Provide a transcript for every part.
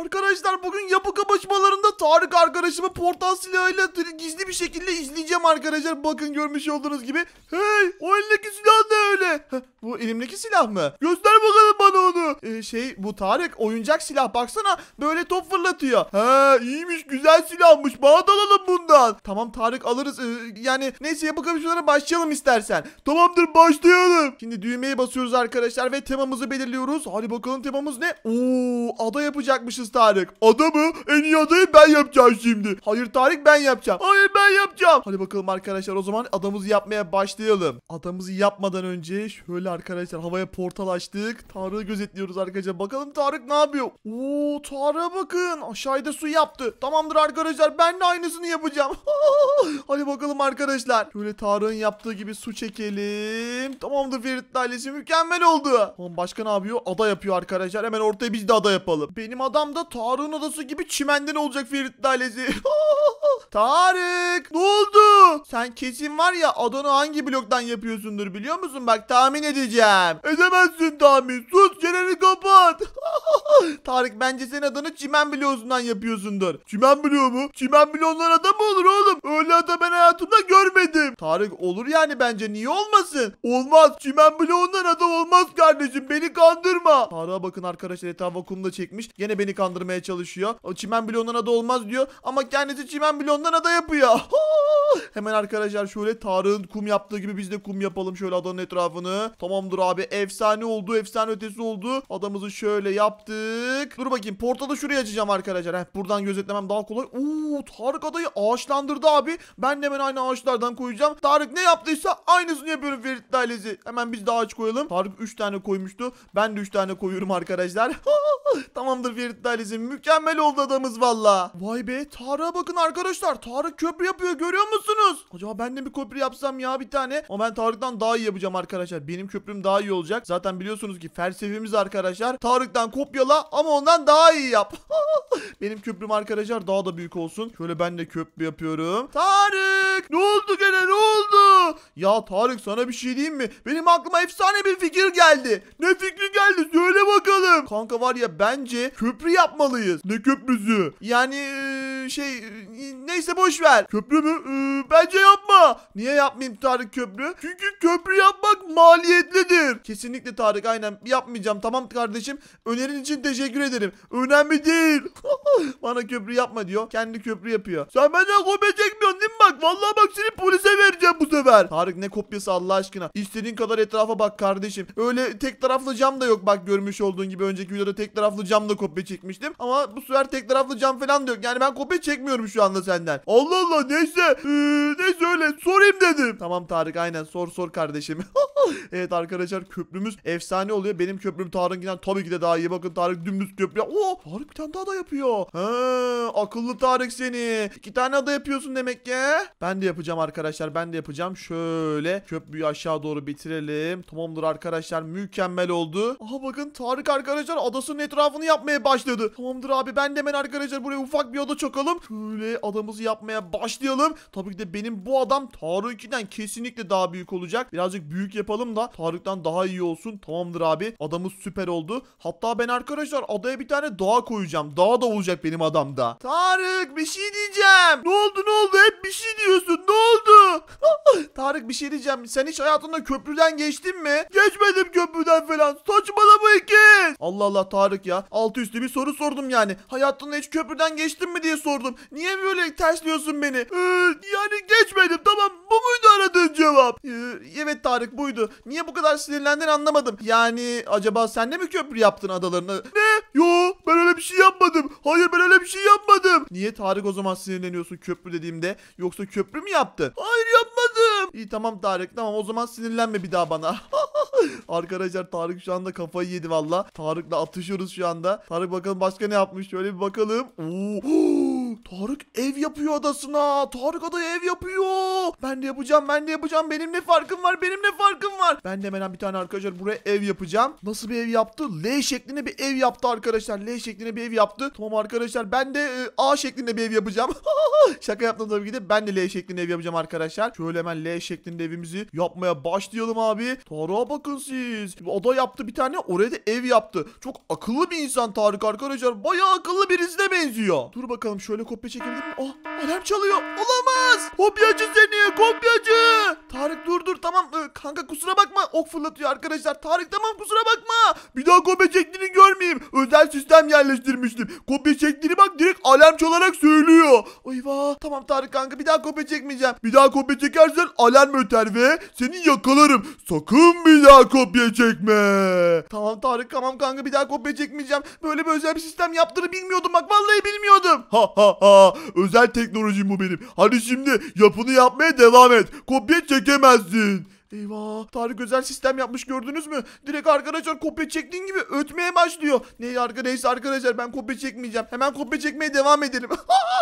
Arkadaşlar bugün yapı kapışmalarında Tarık arkadaşımı portal silahıyla gizli bir şekilde izleyeceğim arkadaşlar. Bakın görmüş olduğunuz gibi. Hey o elindeki silah ne öyle? bu elimdeki silah mı? Göster bakalım bana onu. Ee, şey bu Tarık oyuncak silah baksana böyle top fırlatıyor. He iyiymiş güzel silahmış bana alalım bundan. Tamam Tarık alırız. Ee, yani neyse yapı kapışmalara başlayalım istersen. Tamamdır başlayalım. Şimdi düğmeye basıyoruz arkadaşlar ve temamızı belirliyoruz. Hadi bakalım temamız ne? Oo ada yapacakmışız haksız Tarık. Adamı en iyi adayı ben yapacağım şimdi. Hayır Tarık ben yapacağım. Hayır ben yapacağım. Hadi bakalım arkadaşlar o zaman adamımızı yapmaya başlayalım. Adamımızı yapmadan önce şöyle arkadaşlar havaya portal açtık. Tarık'ı gözetliyoruz arkadaşlar. Bakalım Tarık ne yapıyor? Oo Tarık'a bakın. Aşağıda su yaptı. Tamamdır arkadaşlar ben de aynısını yapacağım. Hadi bakalım arkadaşlar. Şöyle Tarık'ın yaptığı gibi su çekelim. Tamamdır Ferit ailesi mükemmel oldu. Tamam başka ne yapıyor? Ada yapıyor arkadaşlar. Hemen ortaya biz de ada yapalım. Benim adam da anda Tarık'ın odası gibi çimenden olacak Ferit ailesi. Tarık ne oldu? Sen kesin var ya adanı hangi bloktan yapıyorsundur biliyor musun? Bak tahmin edeceğim. Edemezsin tahmin. Sus çeneni kapat. Tarık bence sen adanı çimen bloğundan yapıyorsundur. Çimen bloğu mu? Çimen bloğundan adam mı olur oğlum? Öyle adam ben hayatımda görmedim. Tarık olur yani bence niye olmasın? Olmaz. Çimen bloğundan adam olmaz kardeşim. Beni kandırma. Tarık'a bakın arkadaşlar etraf vakumda çekmiş. Yine beni kandırmaya çalışıyor. O çimen bloğundan ada olmaz diyor ama kendisi çimen bloğundan ada yapıyor. Hemen arkadaşlar şöyle Tarık'ın kum yaptığı gibi biz de kum yapalım şöyle adanın etrafını. Tamamdır abi efsane oldu efsane ötesi oldu. Adamızı şöyle yaptık. Dur bakayım portalı şuraya açacağım arkadaşlar. Heh, buradan gözetlemem daha kolay. Uuu Tarık adayı ağaçlandırdı abi. Ben de hemen aynı ağaçlardan koyacağım. Tarık ne yaptıysa aynısını yapıyorum Ferit ailesi. Hemen biz de ağaç koyalım. Tarık 3 tane koymuştu. Ben de 3 tane koyuyorum arkadaşlar. Tamamdır Ferit kapitalizm. Mükemmel oldu adamız valla. Vay be Tarık'a bakın arkadaşlar. Tarık köprü yapıyor görüyor musunuz? Acaba ben de bir köprü yapsam ya bir tane. Ama ben Tarık'tan daha iyi yapacağım arkadaşlar. Benim köprüm daha iyi olacak. Zaten biliyorsunuz ki felsefemiz arkadaşlar. Tarık'tan kopyala ama ondan daha iyi yap. Benim köprüm arkadaşlar daha da büyük olsun. Şöyle ben de köprü yapıyorum. Tarık ne oldu gene ne oldu? Ya Tarık sana bir şey diyeyim mi? Benim aklıma efsane bir fikir geldi. Ne fikri geldi söyle bakalım. Kanka var ya bence köprü yapmalıyız. Ne köprüsü? Yani e, şey e, neyse boş ver. Köprü mü? E, bence yapma. Niye yapmayayım Tarık köprü? Çünkü köprü yapmak maliyetlidir. Kesinlikle Tarık aynen yapmayacağım. Tamam kardeşim. Önerin için teşekkür ederim. Önemli değil. Bana köprü yapma diyor. Kendi köprü yapıyor. Sen benden kopya çekmiyorsun değil mi bak? Vallahi bak seni polise vereceğim bu sefer. Tarık ne kopyası Allah aşkına. İstediğin kadar etrafa bak kardeşim. Öyle tek taraflı cam da yok bak görmüş olduğun gibi önceki videoda tek taraflı cam da kopya çekmiş çekmiştim. Ama bu sefer tek taraflı cam falan da yok. Yani ben kopya çekmiyorum şu anda senden. Allah Allah neyse. Ee, neyse öyle sorayım dedim. Tamam Tarık aynen sor sor kardeşim. evet arkadaşlar köprümüz efsane oluyor. Benim köprüm Tarık'ından tabii ki de daha iyi. Bakın Tarık dümdüz köprü. Oo Tarık bir tane daha da yapıyor. He, akıllı Tarık seni. İki tane ada yapıyorsun demek ki. Ben de yapacağım arkadaşlar. Ben de yapacağım. Şöyle köprüyü aşağı doğru bitirelim. Tamamdır arkadaşlar. Mükemmel oldu. Aha bakın Tarık arkadaşlar adasının etrafını yapmaya başladı gerekiyordu. Tamamdır abi ben de hemen arkadaşlar buraya ufak bir oda çokalım. Şöyle adamımızı yapmaya başlayalım. Tabii ki de benim bu adam Tarık'tan kesinlikle daha büyük olacak. Birazcık büyük yapalım da Tarık'tan daha iyi olsun. Tamamdır abi adamız süper oldu. Hatta ben arkadaşlar adaya bir tane dağa koyacağım. Dağ da olacak benim adamda. Tarık bir şey diyeceğim. Ne oldu ne oldu hep bir şey diyorsun ne oldu? Ah, Tarık bir şey diyeceğim. Sen hiç hayatında köprüden geçtin mi? Geçmedim köprüden falan. Saçmalama ikiz. Allah Allah Tarık ya. Altı üstü bir soru soru sordum yani. Hayatında hiç köprüden geçtin mi diye sordum. Niye böyle tersliyorsun beni? Ee, yani geçmedim tamam bu muydu aradığın cevap? Ee, evet Tarık buydu. Niye bu kadar sinirlendin anlamadım. Yani acaba sen de mi köprü yaptın adalarına? Ne? Yo ben öyle bir şey yapmadım. Hayır ben öyle bir şey yapmadım. Niye Tarık o zaman sinirleniyorsun köprü dediğimde? Yoksa köprü mü yaptı? Hayır yapmadım. İyi tamam Tarık tamam o zaman sinirlenme bir daha bana. Arkadaşlar Tarık şu anda kafayı yedi valla. Tarık'la atışıyoruz şu anda. Tarık bakalım başka ne yapmış? Şöyle bir bakalım. Oo. Tarık ev yapıyor adasına. Tarık adaya ev yapıyor. Ben de yapacağım ben de yapacağım. Benim ne farkım var benim ne farkım var. Ben de hemen bir tane arkadaşlar buraya ev yapacağım. Nasıl bir ev yaptı? L şeklinde bir ev yaptı arkadaşlar. L şeklinde bir ev yaptı. Tamam arkadaşlar ben de e, A şeklinde bir ev yapacağım. Şaka yaptım tabii ki de. Ben de L şeklinde ev yapacağım arkadaşlar. Şöyle hemen L şeklinde evimizi yapmaya başlayalım abi. Tarık'a bakın siz. Ada yaptı bir tane. Oraya da ev yaptı. Çok akıllı bir insan Tarık arkadaşlar. Bayağı akıllı birisine benziyor. Dur bakalım şöyle kopya mi? Oh alarm çalıyor. Olamaz. Kopyacı seni kopyacı. Tarık dur dur tamam. Ee, kanka kusura bakma. Ok fırlatıyor arkadaşlar. Tarık tamam kusura bakma. Bir daha kopya çektiğini görmeyeyim. Özel sistem yerleştirmiştim. Kopya çektiğini bak direkt alarm çalarak söylüyor. Eyvah. Tamam Tarık kanka bir daha kopya çekmeyeceğim. Bir daha kopya çekersen alarm öter ve seni yakalarım. Sakın bir daha kopya çekme. Tamam Tarık tamam kanka bir daha kopya çekmeyeceğim. Böyle bir özel bir sistem yaptığını bilmiyordum bak vallahi bilmiyordum. Ha ha Özel teknolojim bu benim. Hadi şimdi yapını yapmaya devam et. Kopya çekemezsin. Eyvah Tarık özel sistem yapmış gördünüz mü? Direkt arkadaşlar kopya çektiğin gibi ötmeye başlıyor. Ne arkadaşlar arkadaşlar ben kopya çekmeyeceğim. Hemen kopya çekmeye devam edelim.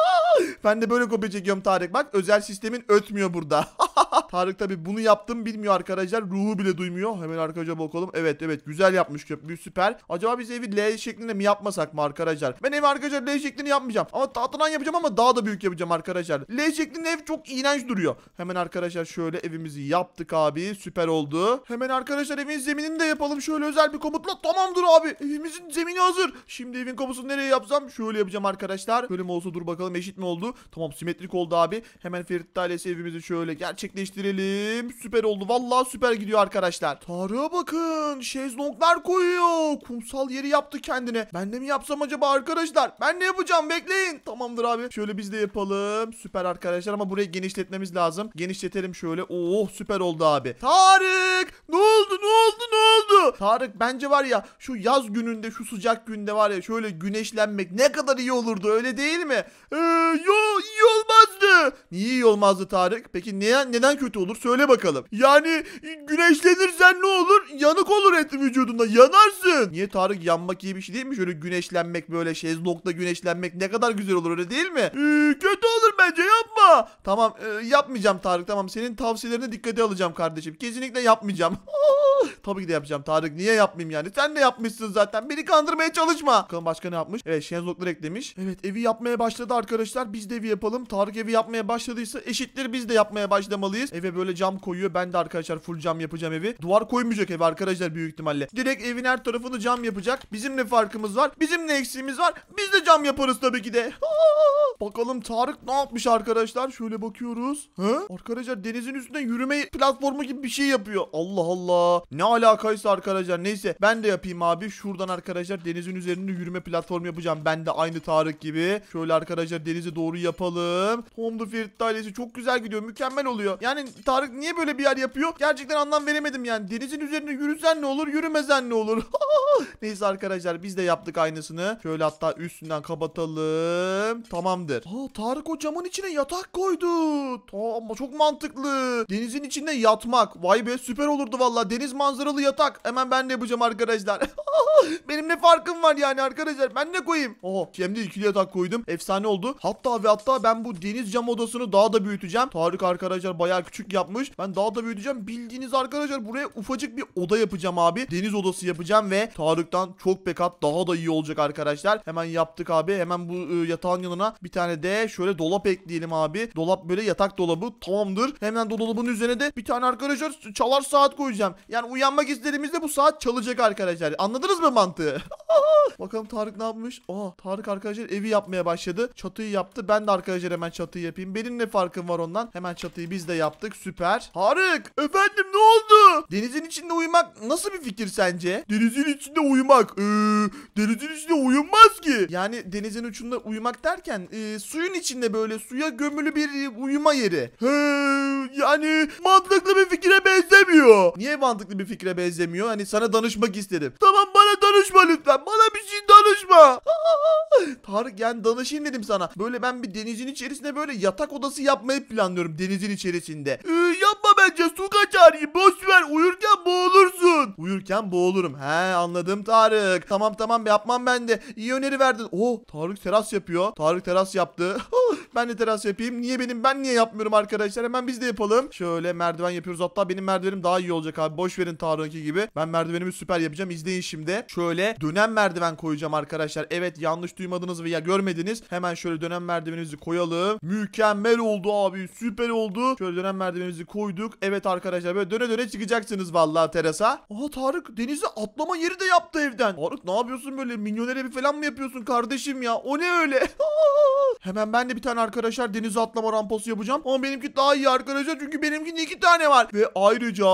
ben de böyle kopya çekiyorum Tarık. Bak özel sistemin ötmüyor burada. Tarık tabi bunu yaptım bilmiyor arkadaşlar. Ruhu bile duymuyor. Hemen arkadaşa bakalım. Evet evet güzel yapmış köprü süper. Acaba biz evi L şeklinde mi yapmasak mı arkadaşlar? Ben evi arkadaşlar L şeklinde yapmayacağım. Ama tahtadan yapacağım ama daha da büyük yapacağım arkadaşlar. L şeklinde ev çok iğrenç duruyor. Hemen arkadaşlar şöyle evimizi yaptık abi. Süper oldu. Hemen arkadaşlar evin zeminini de yapalım. Şöyle özel bir komutla tamamdır abi. Evimizin zemini hazır. Şimdi evin kapısını nereye yapsam? Şöyle yapacağım arkadaşlar. Böyle mi olsa dur bakalım eşit mi oldu? Tamam simetrik oldu abi. Hemen Ferit ailesi evimizi şöyle gerçek gerçekleştirelim. Süper oldu. Vallahi süper gidiyor arkadaşlar. Tarık'a bakın. Şezlonglar koyuyor. Kumsal yeri yaptı kendine. Ben de mi yapsam acaba arkadaşlar? Ben ne yapacağım? Bekleyin. Tamamdır abi. Şöyle biz de yapalım. Süper arkadaşlar ama burayı genişletmemiz lazım. Genişletelim şöyle. Oh süper oldu abi. Tarık! Ne oldu? Ne oldu? Ne oldu? Tarık bence var ya şu yaz gününde şu sıcak günde var ya şöyle güneşlenmek ne kadar iyi olurdu öyle değil mi? Ee, yo iyi olmaz Niye iyi olmazdı Tarık? Peki neden, neden kötü olur? Söyle bakalım. Yani güneşlenirsen ne olur? Yanık olur et vücudunda. Yanarsın. Niye Tarık yanmak iyi bir şey değil mi? Şöyle güneşlenmek böyle şezlongda güneşlenmek ne kadar güzel olur öyle değil mi? Ee, kötü olur bence yapma. Tamam e, yapmayacağım Tarık tamam. Senin tavsiyelerine dikkate alacağım kardeşim. Kesinlikle yapmayacağım. Tabii ki de yapacağım Tarık. Niye yapmayayım yani? Sen de yapmışsın zaten. Beni kandırmaya çalışma. Bakalım başka ne yapmış? Evet şenzlokları eklemiş. Evet evi yapmaya başladı arkadaşlar. Biz de evi yapalım. Tarık evi yapmaya başladıysa eşittir biz de yapmaya başlamalıyız. Eve böyle cam koyuyor. Ben de arkadaşlar full cam yapacağım evi. Duvar koymayacak evi arkadaşlar büyük ihtimalle. Direkt evin her tarafını cam yapacak. Bizim ne farkımız var? Bizim ne eksiğimiz var? Biz de cam yaparız tabii ki de. Bakalım Tarık ne yapmış arkadaşlar? Şöyle bakıyoruz. He? Arkadaşlar denizin üstünde yürüme platformu gibi bir şey yapıyor. Allah Allah. Ne alakaysa arkadaşlar neyse ben de yapayım abi. Şuradan arkadaşlar denizin üzerinde yürüme platformu yapacağım. Ben de aynı Tarık gibi. Şöyle arkadaşlar denize doğru yapalım. Tom the Ferit ailesi çok güzel gidiyor. Mükemmel oluyor. Yani Tarık niye böyle bir yer yapıyor? Gerçekten anlam veremedim yani. Denizin üzerinde yürüsen ne olur yürümesen ne olur. neyse arkadaşlar biz de yaptık aynısını. Şöyle hatta üstünden kapatalım. Tamamdır. Aa, Tarık o camın içine yatak koydu. ama çok mantıklı. Denizin içinde yatmak. Vay be süper olurdu valla. Deniz manzaralı yatak. Hemen ben de yapacağım arkadaşlar. Benim ne farkım var yani arkadaşlar? Ben ne koyayım? Oho. şimdi de ikili yatak koydum. Efsane oldu. Hatta ve hatta ben bu deniz cam odasını daha da büyüteceğim. Tarık arkadaşlar bayağı küçük yapmış. Ben daha da büyüteceğim. Bildiğiniz arkadaşlar buraya ufacık bir oda yapacağım abi. Deniz odası yapacağım ve Tarık'tan çok bekat daha da iyi olacak arkadaşlar. Hemen yaptık abi. Hemen bu e, yatağın yanına bir tane de şöyle dolap ekleyelim abi. Dolap böyle yatak dolabı tamamdır. Hemen dolabın üzerine de bir tane arkadaşlar çalar saat koyacağım. Yani yani uyanmak istediğimizde bu saat çalacak arkadaşlar. Anladınız mı mantığı? Bakalım Tarık ne yapmış? Aa Tarık arkadaşlar evi yapmaya başladı. Çatıyı yaptı. Ben de arkadaşlar hemen çatıyı yapayım. Benim ne farkım var ondan? Hemen çatıyı biz de yaptık. Süper. Tarık efendim ne oldu? Denizin içinde uyumak nasıl bir fikir sence? Denizin içinde uyumak. Ee, denizin içinde uyumaz ki. Yani denizin uçunda uyumak derken e, suyun içinde böyle suya gömülü bir uyuma yeri. He, yani mantıklı bir fikire benzemiyor. Niye mantıklı mantıklı bir fikre benzemiyor. Hani sana danışmak istedim. Tamam bana danışma lütfen. Bana bir şey danışma. Tarık yani danışayım dedim sana. Böyle ben bir denizin içerisinde böyle yatak odası yapmayı planlıyorum denizin içerisinde. Ee, yapma bence su kaçar. Boş ver uyurken boğulursun. Uyurken boğulurum. He anladım Tarık. Tamam tamam yapmam ben de. İyi öneri verdin. Oh Tarık teras yapıyor. Tarık teras yaptı. ben de teras yapayım. Niye benim ben niye yapmıyorum arkadaşlar? Hemen biz de yapalım. Şöyle merdiven yapıyoruz. Hatta benim merdivenim daha iyi olacak abi. Boş verin Tarık'ınki gibi. Ben merdivenimi süper yapacağım. İzleyin şimdi. Şöyle dönem merdiven koyacağım arkadaşlar. Evet yanlış duymadınız veya görmediniz. Hemen şöyle dönem merdivenimizi koyalım. Mükemmel oldu abi. Süper oldu. Şöyle dönem merdivenimizi koyduk. Evet arkadaşlar böyle döne döne çıkacaksınız vallahi Teresa. Aha Tarık denize atlama yeri de yaptı evden. Tarık ne yapıyorsun böyle milyoner evi falan mı yapıyorsun kardeşim ya? O ne öyle? Hemen ben de bir tane arkadaşlar denize atlama rampası yapacağım. Ama benimki daha iyi arkadaşlar çünkü benimkinde iki tane var. Ve ayrıca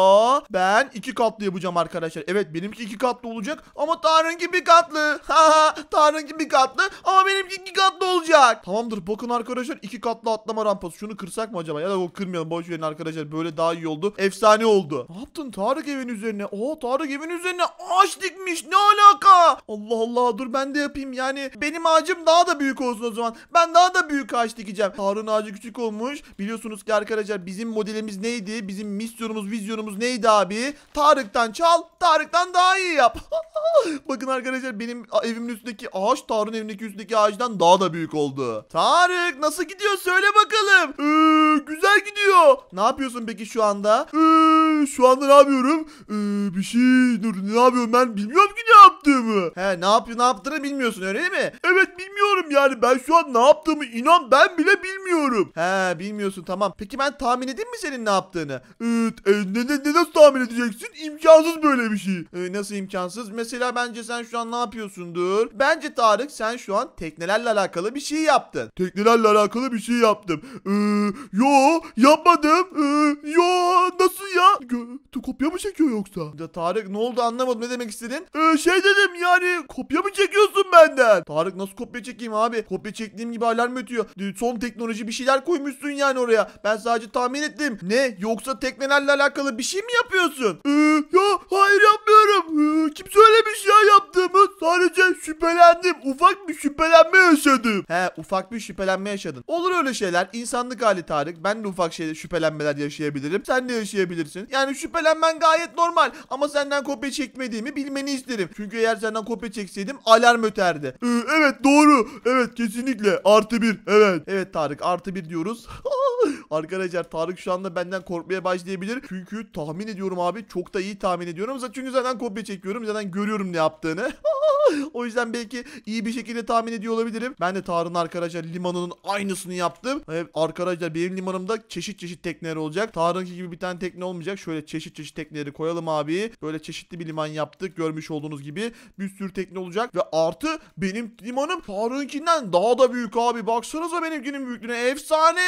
ben iki katlı yapacağım arkadaşlar. Evet benimki iki katlı olacak ama Tarık'ınki bir katlı. Haha Tarık'ınki bir katlı ama benimki iki katlı olacak. Tamamdır bakın arkadaşlar iki katlı atlama rampası. Şunu kırsak mı acaba? Ya da o kırmayalım boş verin arkadaşlar. Böyle daha daha iyi oldu. Efsane oldu. Ne yaptın Tarık evin üzerine? Oo Tarık evin üzerine ağaç dikmiş. Ne alaka? Allah Allah dur ben de yapayım. Yani benim ağacım daha da büyük olsun o zaman. Ben daha da büyük ağaç dikeceğim. Tarık'ın ağacı küçük olmuş. Biliyorsunuz ki arkadaşlar bizim modelimiz neydi? Bizim misyonumuz, vizyonumuz neydi abi? Tarık'tan çal, Tarık'tan daha iyi yap. Bakın arkadaşlar benim evimin üstündeki ağaç Tarık'ın evindeki üstündeki ağaçtan daha da büyük oldu. Tarık nasıl gidiyor söyle bakalım. Ee, güzel gidiyor. Ne yapıyorsun peki şu şu anda. Ee, şu anda ne yapıyorum? Ee, bir şey dur ne yapıyorum ben bilmiyorum ki ne yaptığımı. He ne yapıyor ne yaptığını bilmiyorsun öyle değil mi? Evet bilmiyorum yani ben şu an ne yaptığımı inan ben bile bilmiyorum. He bilmiyorsun tamam. Peki ben tahmin edeyim mi senin ne yaptığını? Evet e, ne, ne, ne nasıl tahmin edeceksin? İmkansız böyle bir şey. Ee, nasıl imkansız? Mesela bence sen şu an ne yapıyorsundur? Bence Tarık sen şu an teknelerle alakalı bir şey yaptın. Teknelerle alakalı bir şey yaptım. Ee, yo yapmadım. Ee, yo ya nasıl ya? Gö kopya mı çekiyor yoksa? Da Tarık ne oldu anlamadım ne demek istedin? Ee, şey dedim yani kopya mı çekiyorsun benden? Tarık nasıl kopya çekeyim abi? Kopya çektiğim gibi alarm ötüyor. Son teknoloji bir şeyler koymuşsun yani oraya. Ben sadece tahmin ettim. Ne yoksa teknelerle alakalı bir şey mi yapıyorsun? Ee, ya hayır yapmıyorum. Ee, kim söylemiş ya yaptığımı? Sadece şüphelendim. Ufak bir şüphelenme yaşadım. He ufak bir şüphelenme yaşadın. Olur öyle şeyler. İnsanlık hali Tarık. Ben de ufak şeyler şüphelenmeler yaşayabilirim yaşayabilirim. Sen de yaşayabilirsin. Yani şüphelenmen gayet normal. Ama senden kopya çekmediğimi bilmeni isterim. Çünkü eğer senden kopya çekseydim alarm öterdi. Ee, evet doğru. Evet kesinlikle. Artı bir. Evet. Evet Tarık artı bir diyoruz. Arkadaşlar Tarık şu anda benden korkmaya başlayabilir. Çünkü tahmin ediyorum abi çok da iyi tahmin ediyorum. Çünkü zaten kopya çekiyorum. Zaten görüyorum ne yaptığını. o yüzden belki iyi bir şekilde tahmin ediyor olabilirim. Ben de Tarık'ın arkadaşlar limanının aynısını yaptım. Evet, arkadaşlar benim limanımda çeşit çeşit tekneler olacak. Tarık sonraki gibi bir tane tekne olmayacak. Şöyle çeşit çeşit tekneleri koyalım abi. Böyle çeşitli bir liman yaptık. Görmüş olduğunuz gibi bir sürü tekne olacak. Ve artı benim limanım Faruk'inkinden daha da büyük abi. Baksanıza benimkinin büyüklüğüne. Efsane.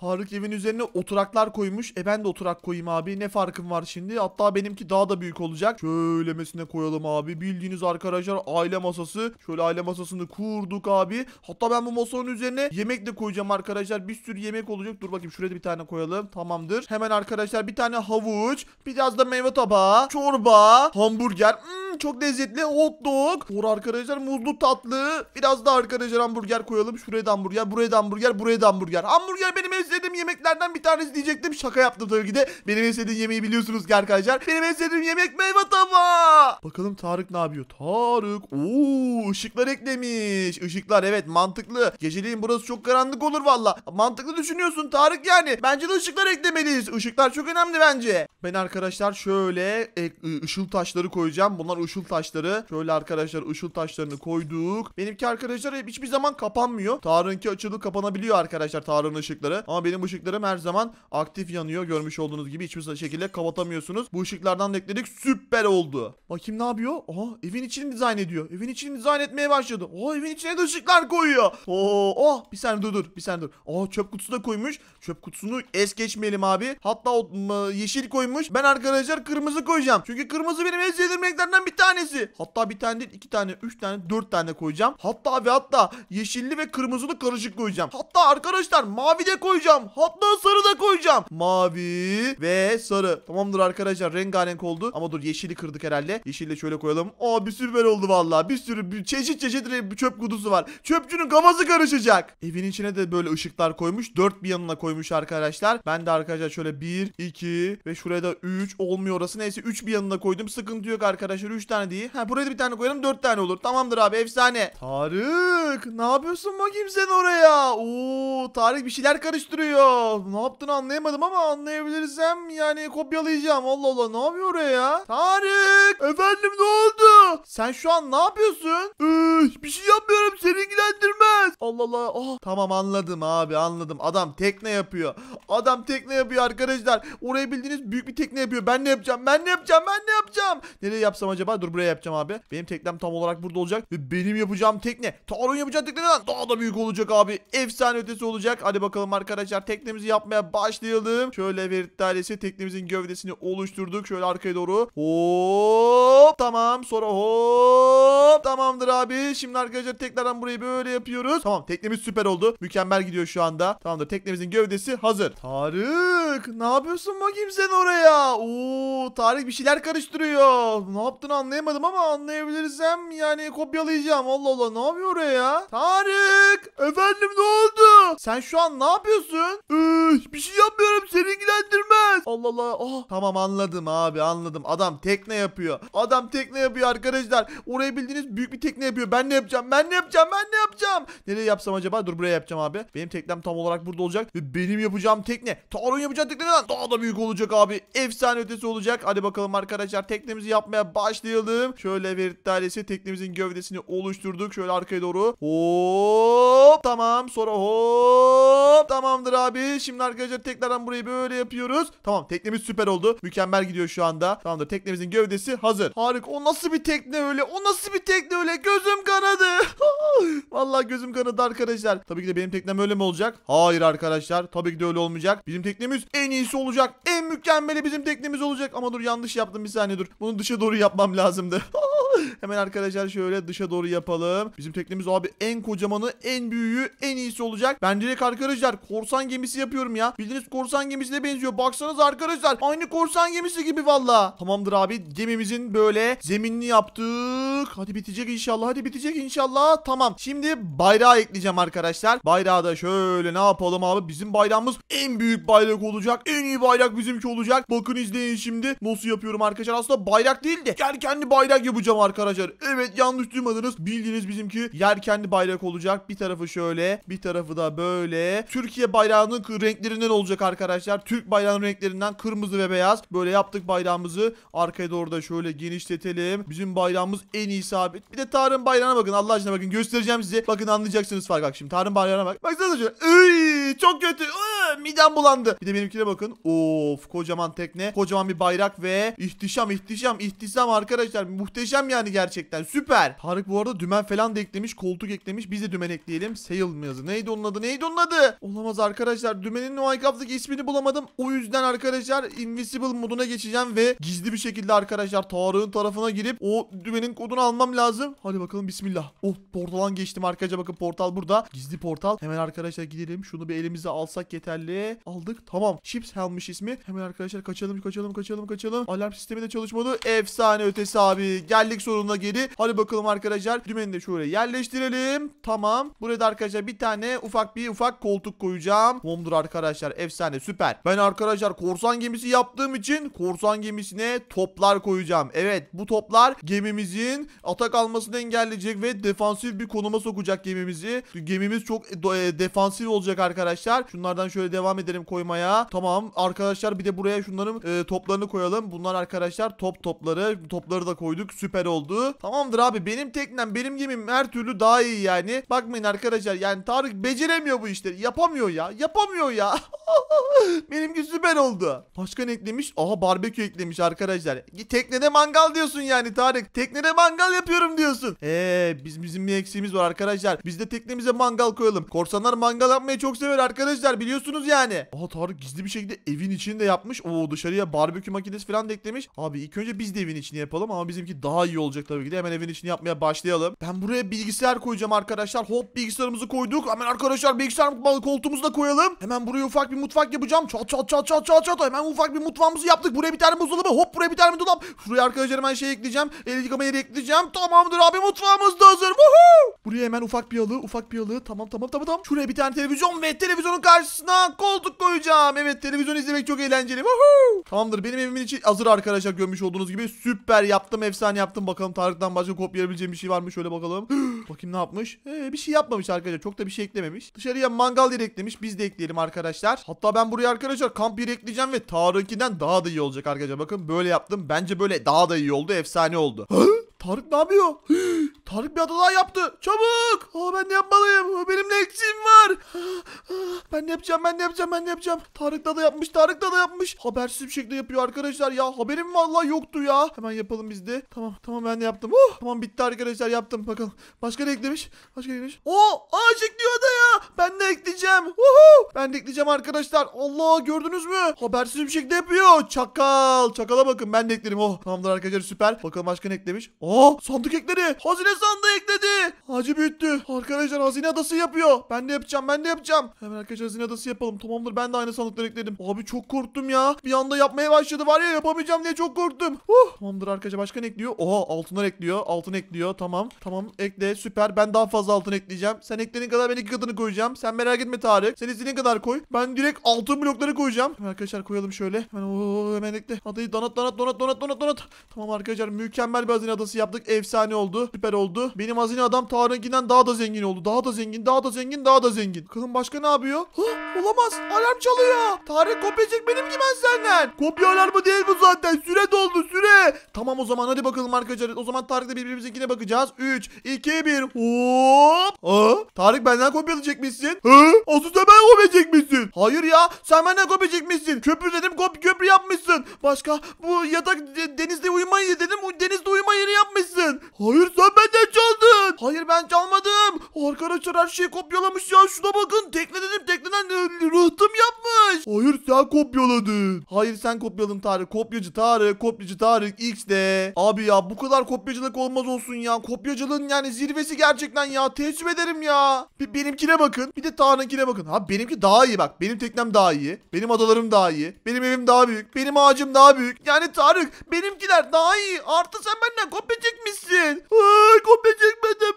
Faruk evin üzerine oturaklar koymuş. E ben de oturak koyayım abi. Ne farkım var şimdi? Hatta benimki daha da büyük olacak. Şöylemesine koyalım abi. Bildiğiniz arkadaşlar aile masası. Şöyle aile masasını kurduk abi. Hatta ben bu masanın üzerine yemek de koyacağım arkadaşlar. Bir sürü yemek olacak. Dur bakayım şuraya da bir tane koyalım. Tamamdır. Hemen arkadaşlar bir tane havuç, biraz da meyve tabağı, çorba, hamburger. Hmm, çok lezzetli hot dog. Sonra arkadaşlar muzlu tatlı. Biraz da arkadaşlar hamburger koyalım. Şuraya da hamburger, buraya da hamburger, buraya da hamburger. Hamburger benim en sevdiğim yemeklerden bir tanesi diyecektim. Şaka yaptım tabii ki de. Benim en sevdiğim yemeği biliyorsunuz ki arkadaşlar. Benim en sevdiğim yemek meyve tabağı. Bakalım Tarık ne yapıyor? Tarık. Oo, ışıklar eklemiş. Işıklar evet mantıklı. Geceliğin burası çok karanlık olur valla. Mantıklı düşünüyorsun Tarık yani. Bence de ışıklar eklemeliyiz. Işık Işıklar çok önemli bence. Ben arkadaşlar şöyle e, ışıl taşları koyacağım. Bunlar ışıl taşları. Şöyle arkadaşlar ışıl taşlarını koyduk. Benimki arkadaşlar hiçbir zaman kapanmıyor. Tarık'ınki açılıp kapanabiliyor arkadaşlar Tarık'ın ışıkları. Ama benim ışıklarım her zaman aktif yanıyor. Görmüş olduğunuz gibi hiçbir şekilde kapatamıyorsunuz. Bu ışıklardan ekledik. Süper oldu. Bakayım ne yapıyor? Aha evin içini dizayn ediyor. Evin içini dizayn etmeye başladı. Oo evin içine de ışıklar koyuyor. Oo oh bir saniye dur dur bir saniye dur. Aa çöp kutusu da koymuş. Çöp kutusunu es geçmeyelim abi. Hatta Hatta o yeşil koymuş. Ben arkadaşlar kırmızı koyacağım. Çünkü kırmızı benim en sevdiğim renklerden bir tanesi. Hatta bir tane değil, iki tane, üç tane, dört tane koyacağım. Hatta ve hatta yeşilli ve kırmızılı karışık koyacağım. Hatta arkadaşlar mavi de koyacağım. Hatta sarı da koyacağım. Mavi ve sarı. Tamamdır arkadaşlar rengarenk oldu. Ama dur yeşili kırdık herhalde. Yeşili şöyle koyalım. Aa bir sürü böyle oldu vallahi. Bir sürü bir çeşit çeşit bir çöp kutusu var. Çöpçünün kafası karışacak. Evin içine de böyle ışıklar koymuş. Dört bir yanına koymuş arkadaşlar. Ben de arkadaşlar şöyle bir 1, 2 ve şuraya da 3 olmuyor orası. Neyse 3 bir yanına koydum. Sıkıntı yok arkadaşlar. 3 tane değil. Ha buraya da bir tane koyalım 4 tane olur. Tamamdır abi efsane. Tarık ne yapıyorsun bakayım sen oraya? Oo Tarık bir şeyler karıştırıyor. Ne yaptığını anlayamadım ama anlayabilirsem yani kopyalayacağım. Allah Allah ne yapıyor oraya? Tarık efendim ne oldu? Sen şu an ne yapıyorsun? Ee, bir şey yapmıyorum seni ilgilendirmez. Allah Allah. Oh. Tamam anladım abi anladım. Adam tekne yapıyor. Adam tekne yapıyor arkadaşlar. Orayı bildiğiniz büyük bir tekne yapıyor. Ben ne yapacağım? Ben ne yapacağım? Ben ne yapacağım? Nereye yapsam acaba? Dur buraya yapacağım abi. Benim teknem tam olarak burada olacak. Ve benim yapacağım tekne. Tarun yapacağı tekneden daha da büyük olacak abi. Efsane ötesi olacak. Hadi bakalım arkadaşlar teknemizi yapmaya başlayalım. Şöyle bir tanesi teknemizin gövdesini oluşturduk. Şöyle arkaya doğru. Hop. Tamam. Sonra hop. Tamamdır abi. Şimdi şimdi arkadaşlar tekrardan burayı böyle yapıyoruz. Tamam teknemiz süper oldu. Mükemmel gidiyor şu anda. Tamamdır teknemizin gövdesi hazır. Tarık ne yapıyorsun bakayım sen oraya? Oo Tarık bir şeyler karıştırıyor. Ne yaptığını anlayamadım ama anlayabilirsem yani kopyalayacağım. Allah Allah ne yapıyor oraya Tarık efendim ne oldu? Sen şu an ne yapıyorsun? Ee, bir şey yapmıyorum seni ilgilendirmez. Allah Allah. Oh, tamam anladım abi anladım. Adam tekne yapıyor. Adam tekne yapıyor arkadaşlar. Orayı bildiğiniz büyük bir tekne yapıyor. Ben ben ne yapacağım? Ben ne yapacağım? Ben ne yapacağım? Nereye yapsam acaba? Dur buraya yapacağım abi. Benim teknem tam olarak burada olacak. Ve benim yapacağım tekne. Tarun yapacağı tekne neden? Daha da büyük olacak abi. Efsane ötesi olacak. Hadi bakalım arkadaşlar. Teknemizi yapmaya başlayalım. Şöyle bir tanesi teknemizin gövdesini oluşturduk. Şöyle arkaya doğru. Hop. Tamam. Sonra hop. Tamamdır abi. Şimdi arkadaşlar tekrardan burayı böyle yapıyoruz. Tamam. Teknemiz süper oldu. Mükemmel gidiyor şu anda. Tamamdır. Teknemizin gövdesi hazır. Harika. O nasıl bir tekne öyle? O nasıl bir tekne öyle? Gözüm kanadı. Vallahi gözüm kanadı arkadaşlar. Tabii ki de benim teknem öyle mi olacak? Hayır arkadaşlar. Tabii ki de öyle olmayacak. Bizim teknemiz en iyisi olacak. En mükemmeli bizim teknemiz olacak. Ama dur yanlış yaptım bir saniye dur. Bunu dışa doğru yapmam lazımdı. Hemen arkadaşlar şöyle dışa doğru yapalım. Bizim teknemiz abi en kocamanı, en büyüğü, en iyisi olacak. Ben direkt arkadaşlar korsan gemisi yapıyorum ya. Bildiğiniz korsan gemisine benziyor. Baksanız arkadaşlar aynı korsan gemisi gibi valla. Tamamdır abi gemimizin böyle zeminini yaptık. Hadi bitecek inşallah. Hadi bitecek inşallah. Tamam. Şimdi bayrağı ekleyeceğim arkadaşlar. Bayrağı da şöyle ne yapalım abi. Bizim bayrağımız en büyük bayrak olacak. En iyi bayrak bizimki olacak. Bakın izleyin şimdi nasıl yapıyorum arkadaşlar. Aslında bayrak değil de gel kendi bayrak yapacağım arkadaşlar arkadaşlar. Evet yanlış duymadınız. Bildiğiniz bizimki yer kendi bayrak olacak. Bir tarafı şöyle bir tarafı da böyle. Türkiye bayrağının renklerinden olacak arkadaşlar. Türk bayrağının renklerinden kırmızı ve beyaz. Böyle yaptık bayrağımızı. Arkaya doğru da şöyle genişletelim. Bizim bayrağımız en iyi sabit. Bir de Tarım bayrağına bakın. Allah aşkına bakın. Göstereceğim size. Bakın anlayacaksınız fark. Bak şimdi Tarım bayrağına bak. Baksana şöyle. Iy, çok kötü. Iy, midem bulandı. Bir de benimkine bakın. Of kocaman tekne. Kocaman bir bayrak ve ihtişam ihtişam ihtişam arkadaşlar. Muhteşem yani yani gerçekten süper. Tarık bu arada dümen falan da eklemiş koltuk eklemiş biz de dümen ekleyelim. Sail mi yazı neydi onun adı neydi onun adı? Olamaz arkadaşlar dümenin Minecraft'taki ismini bulamadım. O yüzden arkadaşlar invisible moduna geçeceğim ve gizli bir şekilde arkadaşlar Tarık'ın tarafına girip o dümenin kodunu almam lazım. Hadi bakalım bismillah. Oh portalan geçtim arkadaşlar bakın portal burada. Gizli portal. Hemen arkadaşlar gidelim şunu bir elimize alsak yeterli. Aldık tamam. Chips Helmiş ismi. Hemen arkadaşlar kaçalım kaçalım kaçalım kaçalım. Alarm sistemi de çalışmadı. Efsane ötesi abi. Geldik sonunda geri. Hadi bakalım arkadaşlar. Dümeni de şöyle yerleştirelim. Tamam. Buraya da arkadaşlar bir tane ufak bir ufak koltuk koyacağım. Tamamdır arkadaşlar. Efsane süper. Ben arkadaşlar korsan gemisi yaptığım için korsan gemisine toplar koyacağım. Evet bu toplar gemimizin atak almasını engelleyecek ve defansif bir konuma sokacak gemimizi. Gemimiz çok e, e, defansif olacak arkadaşlar. Şunlardan şöyle devam edelim koymaya. Tamam arkadaşlar bir de buraya şunların e, toplarını koyalım. Bunlar arkadaşlar top topları. Topları da koyduk. Süper oldu oldu. Tamamdır abi benim teknem benim gemim her türlü daha iyi yani. Bakmayın arkadaşlar yani Tarık beceremiyor bu işleri. Yapamıyor ya. Yapamıyor ya. Benimki süper oldu. Başka ne eklemiş? Aha barbekü eklemiş arkadaşlar. Teknede mangal diyorsun yani Tarık. Teknede mangal yapıyorum diyorsun. Eee biz bizim bir eksiğimiz var arkadaşlar. Biz de teknemize mangal koyalım. Korsanlar mangal yapmayı çok sever arkadaşlar biliyorsunuz yani. Aha Tarık gizli bir şekilde evin içinde yapmış. Oo dışarıya barbekü makinesi falan da eklemiş. Abi ilk önce biz de evin içine yapalım ama bizimki daha iyi olacak olacak tabii ki de. Hemen evin içini yapmaya başlayalım. Ben buraya bilgisayar koyacağım arkadaşlar. Hop bilgisayarımızı koyduk. Hemen arkadaşlar bilgisayar koltuğumuzu da koyalım. Hemen buraya ufak bir mutfak yapacağım. Çat çat çat çat çat çat. Hemen ufak bir mutfağımızı yaptık. Buraya bir tane buzdolabı. Hop buraya bir tane dolap. Şuraya arkadaşlar hemen şey ekleyeceğim. El yıkama yeri ekleyeceğim. Tamamdır abi mutfağımız da hazır. Woohoo! Buraya hemen ufak bir alı ufak bir alı. Tamam tamam tamam tamam. Şuraya bir tane televizyon ve televizyonun karşısına koltuk koyacağım. Evet televizyon izlemek çok eğlenceli. Woohoo! Tamamdır benim evimin için hazır arkadaşlar görmüş olduğunuz gibi. Süper yaptım efsane yaptım. Bakalım bakalım Tarık'tan başka kopyalayabileceğim bir şey var mı? Şöyle bakalım. Bakayım ne yapmış? Ee, bir şey yapmamış arkadaşlar. Çok da bir şey eklememiş. Dışarıya mangal yeri eklemiş. Biz de ekleyelim arkadaşlar. Hatta ben buraya arkadaşlar kamp yeri ekleyeceğim ve Tarık'inden daha da iyi olacak arkadaşlar. Bakın böyle yaptım. Bence böyle daha da iyi oldu. Efsane oldu. Tarık ne yapıyor? Tarık bir hata yaptı. Çabuk. Aa, ben ne yapmalıyım? Benim ne eksiğim var? ben ne yapacağım? Ben ne yapacağım? Ben ne yapacağım? Tarık da da yapmış. Tarık da da yapmış. Habersiz bir şekilde yapıyor arkadaşlar ya. Haberim vallahi yoktu ya. Hemen yapalım biz de. Tamam. Tamam ben de yaptım. Oh, tamam bitti arkadaşlar yaptım. Bakalım. Başka ne eklemiş? Başka ne eklemiş? Oo ağaç ekliyor da ya. Ben de ekleyeceğim. Uhu. Ben de ekleyeceğim arkadaşlar. Allah gördünüz mü? Habersiz bir şekilde yapıyor. Çakal. Çakala bakın. Ben de eklerim. Oh. Tamamdır arkadaşlar süper. Bakalım başka ne eklemiş? Oh Aa sandık ekledi. Hazine sandığı ekledi. Hacı büyüttü. Arkadaşlar hazine adası yapıyor. Ben de yapacağım ben de yapacağım. Hemen arkadaşlar hazine adası yapalım. Tamamdır ben de aynı sandıkları ekledim. Abi çok korktum ya. Bir anda yapmaya başladı var ya yapamayacağım diye çok korktum. Huh. Tamamdır arkadaşlar başka ne ekliyor? Oha altınlar ekliyor. Altın ekliyor tamam. Tamam ekle süper. Ben daha fazla altın ekleyeceğim. Sen eklediğin kadar ben iki katını koyacağım. Sen merak etme Tarık. Sen istediğin kadar koy. Ben direkt altın blokları koyacağım. Hemen arkadaşlar koyalım şöyle. Hemen, oo, hemen ekle. Adayı donat donat donat donat donat donat. Tamam arkadaşlar mükemmel bir hazine adası yaptık. Efsane oldu. Süper oldu. Benim hazine adam Tarık'inden daha da zengin oldu. Daha da zengin, daha da zengin, daha da zengin. Bakalım başka ne yapıyor? Hı, olamaz. Alarm çalıyor. Tarık kopyacık benim gibi ben senden. Kopya alarmı değil bu zaten. Süre doldu süre. Tamam o zaman hadi bakalım arkadaşlar. O zaman Tarık'la birbirimizinkine bakacağız. 3, 2, 1. Hop. Aa, Tarık benden kopyalayacak mısın? Asus Asıl benden kopyalayacak mısın? Hayır ya sen benden kopyalayacak mısın? Köprü dedim kop köprü yapmışsın. Başka bu yatak de, denizde uyuma yeri dedim denizde uyuma yeri yapmışsın. Hayır sen benden çaldın. Hayır ben çalmadım. Arkadaşlar her şeyi kopyalamış ya şuna bakın. Tekne dedim tekneden e, rıhtım yapmış. Hayır sen kopyaladın. Hayır sen kopyaladın Tarık. Kopyacı Tarık kopyacı Tarık X de. Abi ya bu kadar kopyacılık olmaz olsun ya. Kopyacılığın yani zirvesi gerçekten ya. Teessüp ederim ederim ya. Bir benimkine bakın. Bir de Taha'nınkine bakın. Ha benimki daha iyi bak. Benim teknem daha iyi. Benim adalarım daha iyi. Benim evim daha büyük. Benim ağacım daha büyük. Yani Tarık benimkiler daha iyi. Artı sen benden kopya çekmişsin. Ay, kopya çekmedim.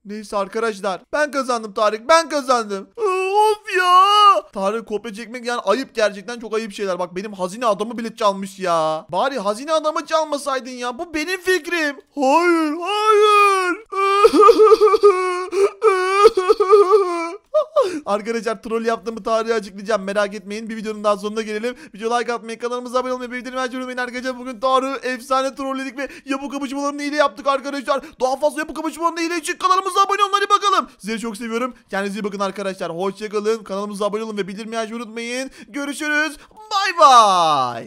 Neyse arkadaşlar. Ben kazandım Tarık. Ben kazandım. Of ya. Tarık kopya çekmek yani ayıp gerçekten çok ayıp şeyler. Bak benim hazine adamı bile çalmış ya. Bari hazine adamı çalmasaydın ya. Bu benim fikrim. Hayır hayır. Arkadaşlar troll yaptığımı tarihe açıklayacağım. Merak etmeyin. Bir videonun daha sonuna gelelim. Video like atmayı, kanalımıza abone olmayı, bildirim açmayı unutmayın arkadaşlar. Bugün tarihi efsane trolledik ve yapı kapışmalarını hile yaptık arkadaşlar. Daha fazla yapı kapışmalarını hile için kanalımıza abone olun. Hadi bakalım. Sizi çok seviyorum. Kendinize iyi bakın arkadaşlar. Hoşçakalın. Kanalımıza abone olun ve bildirim açmayı unutmayın. Görüşürüz. Bay bay.